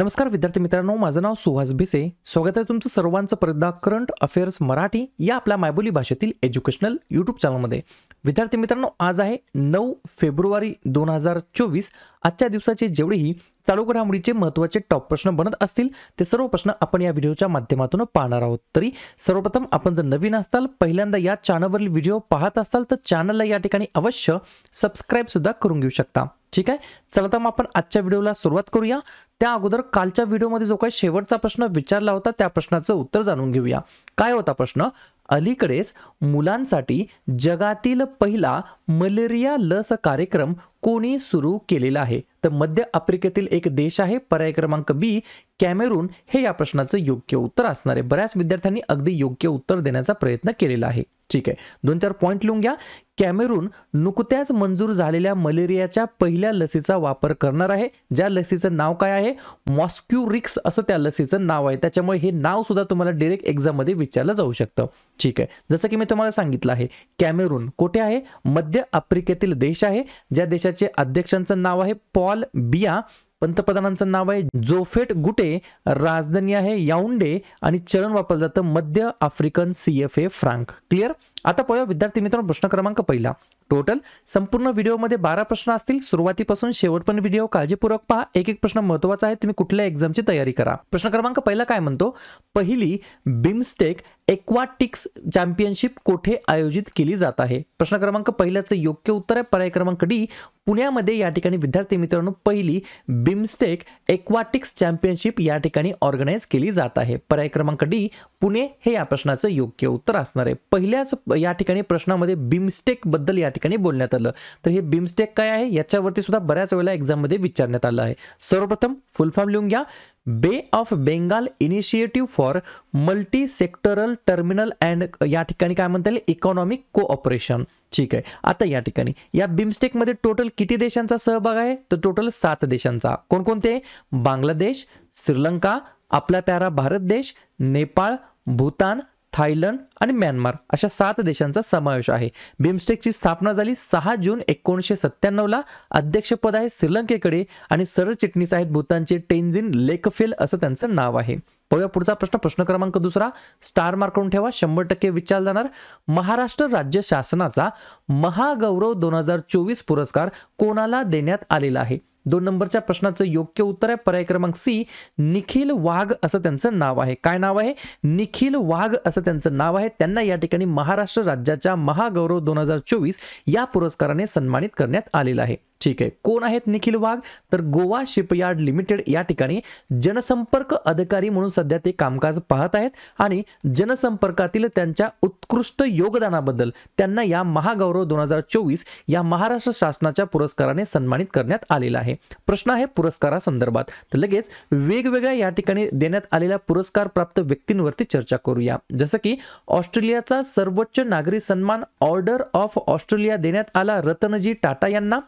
नमस्कार विद्यार्थी मित्रांनो माझं नाव सुहास भिसे स्वागत आहे तुमचं सर्वांचं परदा करंट अफेअर्स मराठी या आपल्या मायबोली भाषेतील एज्युकेशनल यूट्यूब चॅनलमध्ये विद्यार्थी मित्रांनो आज आहे नऊ फेब्रुवारी दोन हजार चोवीस आजच्या दिवसाचे जेवढेही चालू घडामोडीचे महत्त्वाचे टॉप प्रश्न बनत असतील ते सर्व प्रश्न आपण या व्हिडिओच्या माध्यमातून पाहणार आहोत तरी सर्वप्रथम आपण जर नवीन असताल पहिल्यांदा या चॅनलवरील व्हिडिओ पाहत असाल तर चॅनलला या ठिकाणी अवश्य सबस्क्राईबसुद्धा करून घेऊ शकता ठीक आहे चला तर मग आपण आजच्या व्हिडिओला सुरुवात करूया त्या अगोदर कालच्या व्हिडिओमध्ये जो काही शेवटचा प्रश्न विचारला होता त्या प्रश्नाचं उत्तर जाणून घेऊया काय होता प्रश्न अलीकडेच मुलांसाठी जगातील पहिला मलेरिया लस कार्यक्रम कोणी सुरू केलेला आहे तर मध्य आफ्रिकेतील एक देश आहे पर्याय क्रमांक बी कॅमेरून हे या प्रश्नाचं योग्य उत्तर असणार आहे बऱ्याच विद्यार्थ्यांनी अगदी योग्य उत्तर देण्याचा प्रयत्न केलेला आहे ठीक आहे दोन चार पॉईंट लिहून घ्या कॅमेरून नुकत्याच मंजूर झालेल्या मलेरियाच्या पहिल्या लसीचा वापर करणार आहे ज्या लसीचं नाव काय आहे मॉस्क्युरिक्स असं त्या लसीचं नाव आहे त्याच्यामुळे हे नाव सुद्धा तुम्हाला डिरेक्ट एक्झाममध्ये विचारलं जाऊ शकतं ठीक आहे जसं की मी तुम्हाला सांगितलं आहे कॅमेरून कुठे आहे मध्य आफ्रिकेतील देश आहे ज्या देशाचे अध्यक्षांचं नाव आहे पॉल बिया पंतप्रधानांचं नाव आहे जोफेट गुटे राजधानी आहे याउंडे आणि चलन वापरलं जातं मध्य African C F A franc clear आता पाहूया विद्यार्थी मित्रांनो प्रश्न क्रमांक पहिला टोटल संपूर्ण व्हिडिओमध्ये बारा प्रश्न असतील सुरुवातीपासून शेवटपर्यंत व्हिडिओ काळजीपूर्वक पहा एक एक प्रश्न महत्वाचा आहे तुम्ही कुठल्या एक्झामची तयारी करा प्रश्न क्रमांक पहिला काय म्हणतो पहिली बिमस्टेक एक्वाटिक्स चॅम्पियनशिप कोठे आयोजित केली जात आहे प्रश्न क्रमांक पहिल्याचं योग्य उत्तर आहे पर्याय क्रमांक डी पुण्यामध्ये या ठिकाणी विद्यार्थी मित्रांनो पहिली बिमस्टेक एक्वाटिक्स चॅम्पियनशिप या ठिकाणी ऑर्गनाईज केली जात आहे पर्याय क्रमांक डी पुणे हे या प्रश्नाचं योग्य उत्तर असणार आहे पहिल्याच या ठिकाणी प्रश्नामध्ये बिमस्टेक बद्दल या ठिकाणी बोलण्यात आलं तर हे बिमस्टेक काय आहे याच्यावरती सुद्धा बऱ्याच वेळेला एक्झाममध्ये विचारण्यात आलं आहे सर्वप्रथम फुल फॉर्म लिहून घ्या bay of Bengal initiative for multi sectoral terminal and या ठिकाणी काय म्हणता येईल इकॉनॉमिक कोऑपरेशन ठीक आहे आता या ठिकाणी या बिमस्टेकमध्ये टोटल किती देशांचा सहभाग आहे तर टोटल सात देशांचा कोणकोणते बांगलादेश श्रीलंका आपला प्यारा भारत देश नेपाळ भूतान थायलंड आणि म्यानमार अशा सात देशांचा समावेश आहे बिमस्टेकची स्थापना झाली सहा जून एकोणीसशे सत्त्याण्णवला अध्यक्षपद आहे श्रीलंकेकडे आणि सरचिटणीस आहेत भूतानचे टेन्झिन लेकफेल असं त्यांचं नाव आहे पळूया पुढचा प्रश्न प्रश्न क्रमांक दुसरा स्टार मार्क करून ठेवा शंभर टक्के विचार जाणार महाराष्ट्र राज्य शासनाचा महागौरव दोन हजार चोवीस पुरस्कार कोणाला देण्यात आलेला आहे दोन नंबरच्या प्रश्नाचं योग्य उत्तर आहे पर्याय क्रमांक सी निखिल वाघ असं त्यांचं नाव आहे काय नाव आहे निखिल वाघ असं त्यांचं नाव आहे त्यांना या ठिकाणी महाराष्ट्र राज्याच्या महागौरव दोन चोवीस या पुरस्काराने सन्मानित करण्यात आलेला आहे ठीक आहे कोण आहेत निखिल वाघ तर गोवा शिपयार्ड लिमिटेड या ठिकाणी जनसंपर्क अधिकारी म्हणून सध्या ते कामकाज पाहत आहेत आणि जनसंपर्कातील त्यांच्या उत्कृष्ट योगदानाबद्दल त्यांना या महागौरव दोन हजार चोवीस या महाराष्ट्र शासनाच्या पुरस्काराने सन्मानित करण्यात आलेला आहे प्रश्न आहे पुरस्कारासंदर्भात तर लगेच वेगवेगळ्या या ठिकाणी देण्यात आलेल्या पुरस्कार प्राप्त व्यक्तींवरती चर्चा करूया जसं की ऑस्ट्रेलियाचा सर्वोच्च नागरी सन्मान ऑर्डर ऑफ ऑस्ट्रेलिया देण्यात आला रतनजी टाटा यांना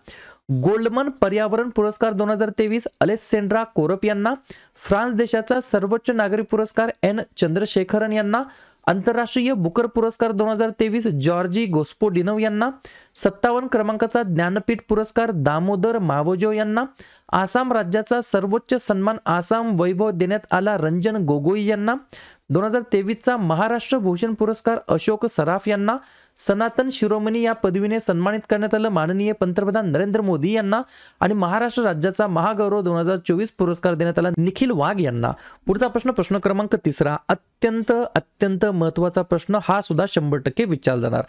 गोल्डमन पर्यावरण पुरस्कार दोन हजार तेवीस अलेक्सेंड्रा कोरप यांना फ्रान्स देशाचा सर्वोच्च नागरी पुरस्कार एन चंद्रशेखरन यांना आंतरराष्ट्रीय बुकर पुरस्कार दोन हजार तेवीस जॉर्जी गोस्पोडिनव यांना सत्तावन्न क्रमांकाचा ज्ञानपीठ पुरस्कार दामोदर मावोजो यांना आसाम राज्याचा सर्वोच्च सन्मान आसाम वैभव देण्यात आला रंजन गोगोई यांना दोन हजार तेवीसचा महाराष्ट्र भूषण पुरस्कार अशोक सराफ यांना सनातन शिरोमणी या पदवीने सन्मानित करण्यात आलं माननीय पंतप्रधान नरेंद्र मोदी यांना आणि महाराष्ट्र राज्याचा महागौरव दोन हजार चोवीस पुरस्कार देण्यात आला निखिल वाघ यांना पुढचा प्रश्न प्रश्न क्रमांक तिसरा अत्यंत अत्यंत महत्वाचा प्रश्न हा सुद्धा शंभर टक्के विचारला जाणार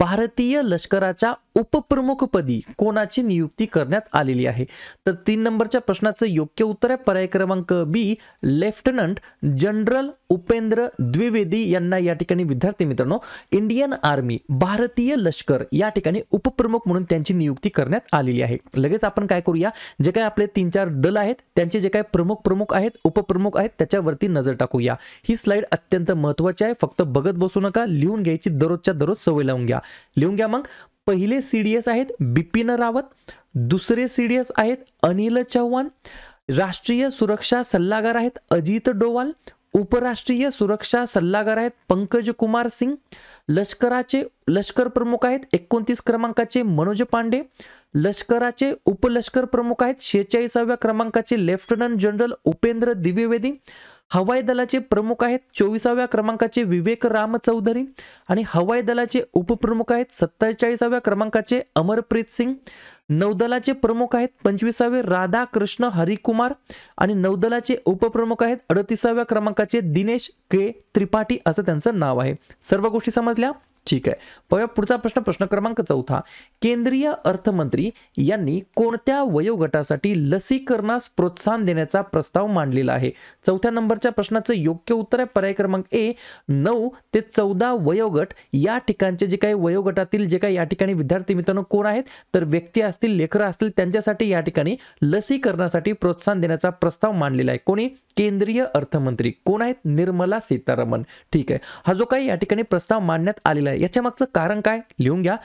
भारतीय लष्कराच्या उपप्रमुखपदी कोणाची नियुक्ती करण्यात आलेली आहे तर तीन नंबरच्या प्रश्नाचं योग्य उत्तर आहे पर्याय क्रमांक B lieutenant general Upendra Dwivedi यांना या ठिकाणी विद्यार्थी मित्रांनो इंडियन आर्मी भारतीय लष्कर या ठिकाणी उपप्रमुख म्हणून त्यांची नियुक्ती करण्यात आलेली आहे लगेच आपण काय करूया जे काय आपले तीन चार दल आहेत त्यांचे जे काय प्रमुख प्रमुख आहेत उपप्रमुख आहेत त्याच्यावरती नजर टाकूया ही स्लाइड अत्यंत महत्त्वाची आहे फक्त बघत बसू नका लिहून घ्यायची दररोजच्या दररोज सवय लावून घ्या लिहून घ्या मग पहिले सी डी एस आहेत बिपिन रावत दुसरे सी डी एस आहेत अनिल चव्हाण राष्ट्रीय सुरक्षा सल्लागार आहेत अजित डोवाल उपराष्ट्रीय सुरक्षा सल्लागार आहेत पंकज कुमार सिंग लष्कराचे लष्कर प्रमुख आहेत एकोणतीस क्रमांकाचे मनोज पांडे लष्कराचे उपलष्कर प्रमुख आहेत शेहेचाळीसाव्या क्रमांकाचे लेफ्टनंट जनरल उपेंद्र दिव्यवेदी हवाई दलाचे प्रमुख आहेत चोवीसाव्या क्रमांकाचे विवेक राम चौधरी आणि हवाई दलाचे उपप्रमुख आहेत सत्तेचाळीसाव्या क्रमांकाचे अमरप्रीत सिंग नौदलाचे प्रमुख आहेत पंचवीसावे राधाकृष्ण हरिकुमार आणि नौदलाचे उपप्रमुख आहेत अडतीसाव्या क्रमांकाचे दिनेश के त्रिपाठी असं त्यांचं नाव आहे सर्व गोष्टी समजल्या ठीक आहे पाहूया पुढचा प्रश्न प्रश्न क्रमांक चौथा केंद्रीय अर्थमंत्री यांनी कोणत्या वयोगटासाठी लसीकरणास प्रोत्साहन देण्याचा प्रस्ताव मांडलेला आहे चौथ्या नंबरच्या प्रश्नाचं योग्य उत्तर आहे पर्याय क्रमांक ए नऊ ते चौदा वयोगट या ठिकाणचे जे काही वयोगटातील जे काही या ठिकाणी विद्यार्थी मित्रांनो कोण आहेत तर व्यक्ती असतील लेखर असतील त्यांच्यासाठी या ठिकाणी लसीकरणासाठी प्रोत्साहन देण्याचा प्रस्ताव मांडलेला आहे कोणी केंद्रीय अर्थमंत्री कोण आहेत निर्मला सीतारामन ठीक आहे हा जो काही या ठिकाणी प्रस्ताव मांडण्यात आलेला आहे याच्या मागचं कारण काय लिहून घ्या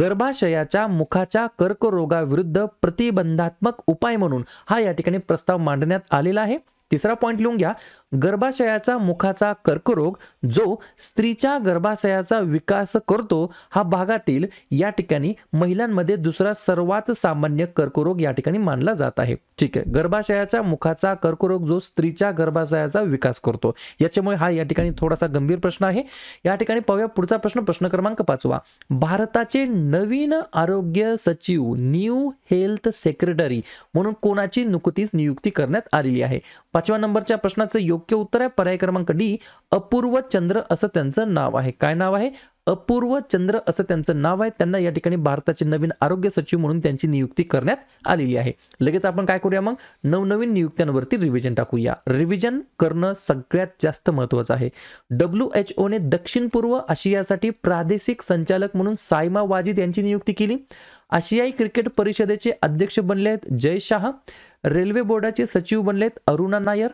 गर्भाशयाच्या मुखाच्या कर्करोगाविरुद्ध प्रतिबंधात्मक उपाय म्हणून हा या ठिकाणी प्रस्ताव मांडण्यात आलेला आहे तिसरा पॉईंट लिहून घ्या गर्भाशयाचा मुखाचा कर्करोग जो स्त्रीच्या गर्भाशयाचा विकास करतो हा भागातील या ठिकाणी महिलांमध्ये दुसरा सर्वात सामान्य कर्करोग या ठिकाणी मानला जात आहे ठीक आहे गर्भाशयाच्या मुखाचा कर्करोग जो स्त्रीच्या गर्भाशयाचा विकास करतो याच्यामुळे हा या ठिकाणी थोडासा गंभीर प्रश्न आहे या ठिकाणी पाहूया पुढचा प्रश्न प्रश्न क्रमांक पाचवा भारताचे नवीन आरोग्य सचिव न्यू हेल्थ सेक्रेटरी म्हणून कोणाची नुकतीच नियुक्ती करण्यात आलेली आहे पाचव्या नंबरच्या प्रश्नाचं योग्य उत्तर आहे पर्याय क्रमांक डी अपूर्व चंद्र असं त्यांचं नाव आहे काय नाव आहे अपूर्व चंद्र असं त्यांचं नाव आहे त्यांना या ठिकाणी भारताचे नवीन आरोग्य सचिव म्हणून त्यांची नियुक्ती करण्यात आलेली आहे लगेच आपण काय करूया मग नवनवीन नियुक्त्यांवरती रिव्हिजन टाकूया रिव्हिजन करणं सगळ्यात जास्त महत्त्वाचं आहे डब्ल्यू एच ओने दक्षिण पूर्व आशियासाठी प्रादेशिक संचालक म्हणून सायमा वाजिद यांची नियुक्ती केली आशियाई क्रिकेट परिषदेचे अध्यक्ष बनले आहेत जय शाह रेल्वे बोर्डाचे सचिव बनलेत अरुणा नायर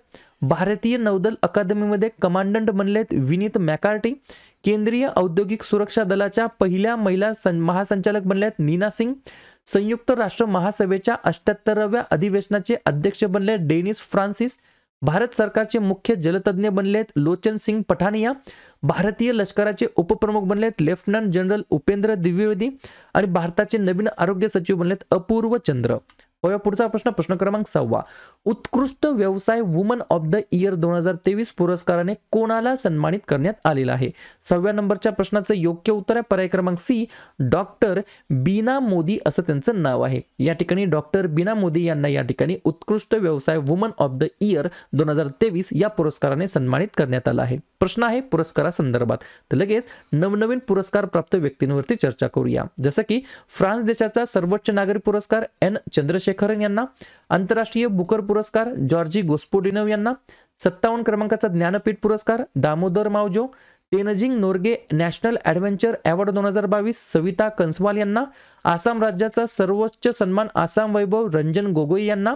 भारतीय नौदल अकादमीमध्ये कमांडंट बनलेत विनीत मॅकार्टी केंद्रीय औद्योगिक सुरक्षा दलाच्या पहिल्या महिला महासंचालक बनल्यात नीना सिंग संयुक्त राष्ट्र महासभेच्या अष्ट्याहत्तराव्या अधिवेशनाचे अध्यक्ष बनले डेनिस फ्रान्सिस भारत सरकारचे मुख्य जलतज्ञ बनलेत लोचन सिंग पठानिया भारतीय लष्कराचे उपप्रमुख बनलेत लेफ्टनंट जनरल उपेंद्र द्विवेदी आणि भारताचे नवीन आरोग्य सचिव बनलेत अपूर्व चंद्र होय पुढचा प्रश्न प्रश्न क्रमांक सहावा उत्कृष्ट व्यवसाय वुमन ऑफ द इयर दोन हजार तेवीस पुरस्काराने कोणाला सन्मानित करण्यात आलेला आहे सहाव्या नंबरच्या प्रश्नाचं योग्य उत्तर आहे पर्याय क्रमांक सी डॉक्टर बीना मोदी असं त्यांचं नाव आहे या ठिकाणी डॉक्टर बीना मोदी यांना या ठिकाणी उत्कृष्ट व्यवसाय वुमन ऑफ द इयर दोन हजार तेवीस या पुरस्काराने सन्मानित करण्यात आला आहे प्रश्न आहे पुरस्कारासंदर्भात तर लगेच नवनवीन पुरस्कार प्राप्त व्यक्तींवरती चर्चा करूया जसं की फ्रान्स देशाचा सर्वोच्च नागरी पुरस्कार एन चंद्रशेखर शेखरन यांना आंतरराष्ट्रीय बुकर पुरस्कार जॉर्जी गोस्पोडिनव यांना सत्तावन्न क्रमांकाचा ज्ञानपीठ पुरस्कार Damodar Mauzo Tenzing Norgay national adventure award दोन हजार बावीस सविता कंसवाल यांना आसाम राज्याचा सर्वोच्च सन्मान आसाम वैभव रंजन गोगोई यांना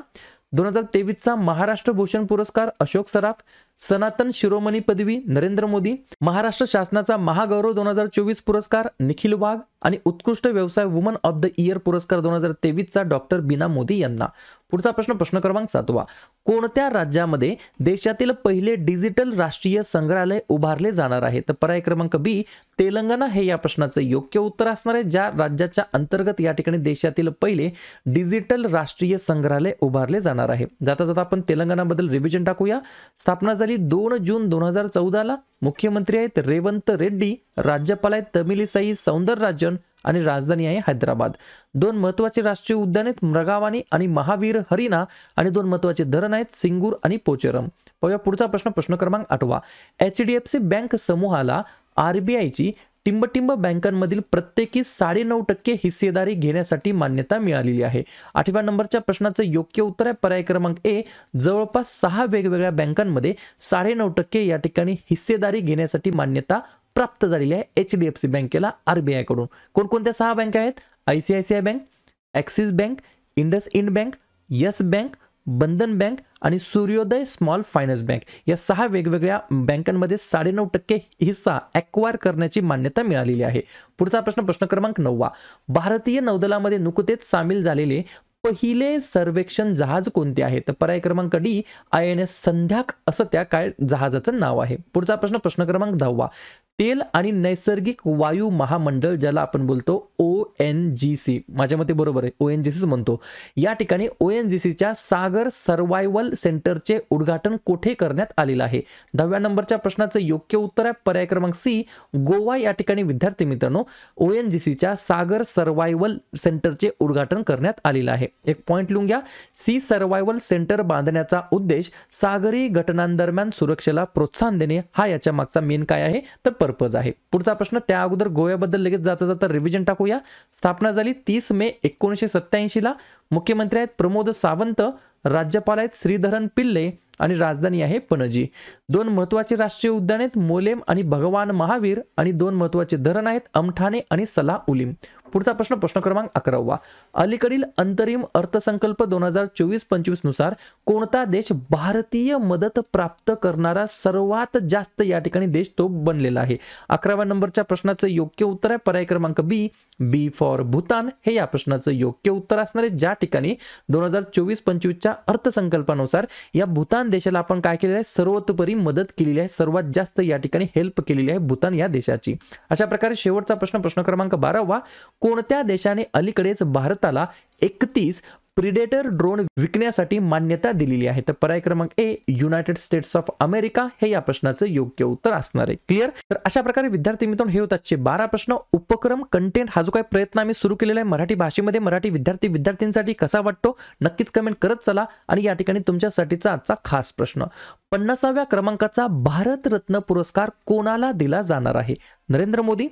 दोन हजार तेवीसचा महाराष्ट्र भूषण पुरस्कार अशोक सराफ सनातन शिरोमणी पदवी नरेंद्र मोदी महाराष्ट्र शासनाचा महागौरव दोन हजार चोवीस पुरस्कार निखिल वाघ आणि उत्कृष्ट व्यवसाय वुमन ऑफ द इयर पुरस्कार दोन हजार तेवीसचा डॉक्टर बीना मोदी यांना पुढचा प्रश्न प्रश्न क्रमांक सातवा कोणत्या राज्यामध्ये देशातील पहिले डिजिटल राष्ट्रीय संग्रहालय उभारले जाणार आहे तर पर्याय क्रमांक बी तेलंगणा हे या प्रश्नाचं योग्य उत्तर असणार आहे ज्या राज्याच्या अंतर्गत या ठिकाणी देशातील पहिले डिजिटल राष्ट्रीय संग्रहालय उभारले जाणार आहे जाता जाता आपण तेलंगणाबद्दल रिव्हिजन टाकूया स्थापना साली दोन जून दोन हजार चौदाला मुख्यमंत्री आहेत रेवंत रेड्डी राज्यपाल आहेत तमिलीसाई सौंदरराजन आणि राजधानी आहे हैदराबाद दोन महत्त्वाचे राष्ट्रीय उद्यान आहेत मृगावानी आणि महावीर हरिना आणि दोन महत्त्वाचे धरण आहेत सिंगूर आणि पोचेरम पाहूया पुढचा प्रश्न प्रश्न क्रमांक आठवा H D F C bank समूहाला आर टिंबटिंब बँकांमधील प्रत्येकी साडेनऊ टक्के हिस्सेदारी घेण्यासाठी मान्यता मिळालेली आहे आठव्या नंबरच्या प्रश्नाचं योग्य उत्तर आहे पर्याय क्रमांक ए जवळपास सहा वेगवेगळ्या बँकांमध्ये साडेनऊ टक्के या ठिकाणी हिस्सेदारी घेण्यासाठी मान्यता प्राप्त झालेली आहे एच डी एफ सी बँकेला आरबीआयकडून कोणकोणत्या सहा बँका आहेत I C I C I bank Axis bank IndusInd bank Yes bank Bandhan bank आणि सूर्योदय स्मॉल फायनान्स बँक या सहा वेगवेगळ्या बँकांमध्ये साडेनऊ टक्के हिस्सा अक्वायर करण्याची मान्यता मिळालेली आहे पुढचा प्रश्न प्रश्न क्रमांक नववा भारतीय नौदलामध्ये नुकतेच सामील झालेले पहिले सर्वेक्षण जहाज कोणते आहे तर पर्याय क्रमांक D I N S Sandhayak असं त्या काय जहाजाचं नाव आहे पुढचा प्रश्न प्रश्न क्रमांक दहावा तेल आणि नैसर्गिक वायू महामंडळ ज्याला आपण बोलतो ओ एन जी सी माझ्या मते बरोबर आहे ओ एन जी सीच म्हणतो या ठिकाणी ओ एन जी सीच्या सागर सर्वायवल सेंटरचे उद्घाटन कोठे करण्यात आलेलं आहे दहाव्या नंबरच्या प्रश्नाचं योग्य उत्तर आहे पर्याय क्रमांक सी गोवा या ठिकाणी विद्यार्थी मित्रांनो ओ एन जी सीच्या सागर सर्वायवल सेंटरचे उद्घाटन करण्यात आलेलं आहे एक पॉईंट लिहून घ्या सी सर्वायवल सेंटर बांधण्याचा उद्देश सागरी घटनांदरम्यान सुरक्षेला प्रोत्साहन देणे हा याच्या मागचा मेन काय आहे तर पर्पज आहे पुढचा प्रश्न त्या अगोदर गोव्याबद्दल लगेच जाता जाता रिव्हिजन टाकूया स्थापना झाली तीस मे एकोणीसशे सत्त्याऐंशीला मुख्यमंत्री आहेत प्रमोद सावंत राज्यपाल आहेत श्रीधरन पिल्ले आणि राजधानी आहे पणजी दोन महत्त्वाचे राष्ट्रीय उद्यान आहेत मोलेम आणि भगवान महावीर आणि दोन महत्त्वाचे धरण आहेत अमठाणे आणि सला उलीम पुढचा प्रश्न प्रश्न क्रमांक अकरावा अलीकडील अंतरिम अर्थसंकल्प दोन हजार चोवीस नुसार कोणता देश भारतीय मदत प्राप्त करणारा सर्वात जास्त या ठिकाणी देश तो बनलेला आहे अकराव्या नंबरच्या प्रश्नाचं योग्य उत्तर आहे पर्याय क्रमांक बी बी फॉर भूतान हे या प्रश्नाचं योग्य उत्तर असणार आहे ज्या ठिकाणी दोन हजार चोवीस पंचवीसच्या अर्थसंकल्पानुसार या भूतान देशाला आपण काय केलेलं आहे सर्वतोपरी मदत केलेली आहे सर्वात जास्त या ठिकाणी हेल्प केलेली आहे भूतान या देशाची अशा प्रकारे शेवटचा प्रश्न प्रश्न क्रमांक बारावा कोणत्या देशाने अलीकडेच भारताला एकतीस प्रिडेटर ड्रोन विकण्यासाठी मान्यता दिलेली आहे तर पर्याय क्रमांक A United States of America हे या प्रश्नाचं योग्य उत्तर असणार आहे क्लिअर तर अशा प्रकारे विद्यार्थी मित्रांनो हे आजचे बारा प्रश्न उपक्रम कंटेंट हा जो काही प्रयत्न आम्ही सुरू केलेला आहे मराठी भाषेमध्ये मराठी विद्यार्थी विद्यार्थ्यांसाठी कसा वाटतो नक्कीच कमेंट करत चला आणि या ठिकाणी तुमच्यासाठीचा आजचा खास प्रश्न पन्नासाव्या क्रमांकाचा भारतरत्न पुरस्कार कोणाला दिला जाणार आहे नरेंद्र मोदी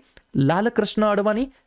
लालकृष्ण अडवाणी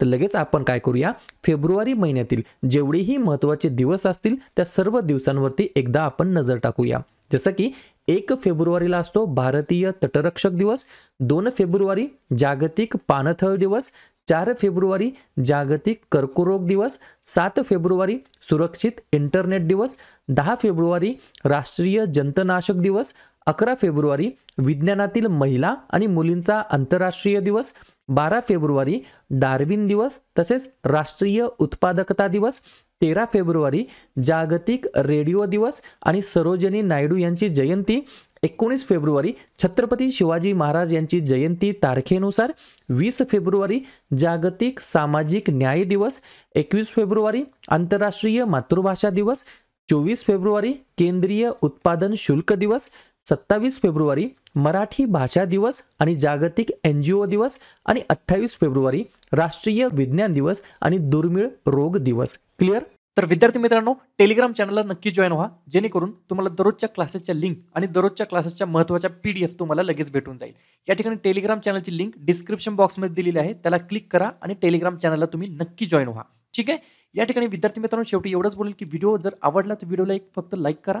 तर लगेच आपण काय करूया फेब्रुवारी महिन्यातील जेवढेही महत्त्वाचे दिवस असतील त्या सर्व दिवसांवरती एकदा आपण नजर टाकूया जसं की एक फेब्रुवारीला असतो भारतीय तटरक्षक दिवस दोन फेब्रुवारी जागतिक पानथळ दिवस चार फेब्रुवारी जागतिक कर्करोग दिवस सात फेब्रुवारी सुरक्षित इंटरनेट दिवस दहा फेब्रुवारी राष्ट्रीय जंतनाशक दिवस अकरा फेब्रुवारी विज्ञानातील महिला आणि मुलींचा आंतरराष्ट्रीय दिवस बारा फेब्रुवारी डार्विन दिवस तसेच राष्ट्रीय उत्पादकता दिवस तेरा फेब्रुवारी जागतिक रेडिओ दिवस आणि सरोजनी नायडू यांची जयंती एकोणीस फेब्रुवारी छत्रपती शिवाजी महाराज यांची जयंती तारखेनुसार वीस फेब्रुवारी जागतिक सामाजिक न्याय दिवस एकवीस फेब्रुवारी आंतरराष्ट्रीय मातृभाषा दिवस चोवीस फेब्रुवारी केंद्रीय उत्पादन शुल्क दिवस सत्तावीस फेब्रुवारी मराठी भाषा दिवस आणि जागतिक एन जी ओ दिवस आणि अठ्ठावीस फेब्रुवारी राष्ट्रीय विज्ञान दिवस आणि दुर्मिळ रोग दिवस क्लिअर तर विद्यार्थी मित्रांनो टेलिग्राम चॅनलला नक्की जॉईन व्हा जेणेकरून तुम्हाला दररोजच्या क्लासेसच्या लिंक आणि दररोजच्या क्लासेसच्या महत्त्वाच्या पी डी एफ तुम्हाला लगेच भेटून जाईल या ठिकाणी टेलिग्राम चॅनलची लिंक डिस्क्रिप्शन बॉक्समध्ये दिलेली आहे त्याला क्लिक करा आणि टेलिग्राम चॅनलला तुम्ही नक्की जॉईन व्हा ठीक आहे या ठिकाणी विद्यार्थी मित्रांनो शेवटी एवढंच बोलेल की व्हिडिओ जर आवडला तर व्हिडिओला एक फक्त लाईक करा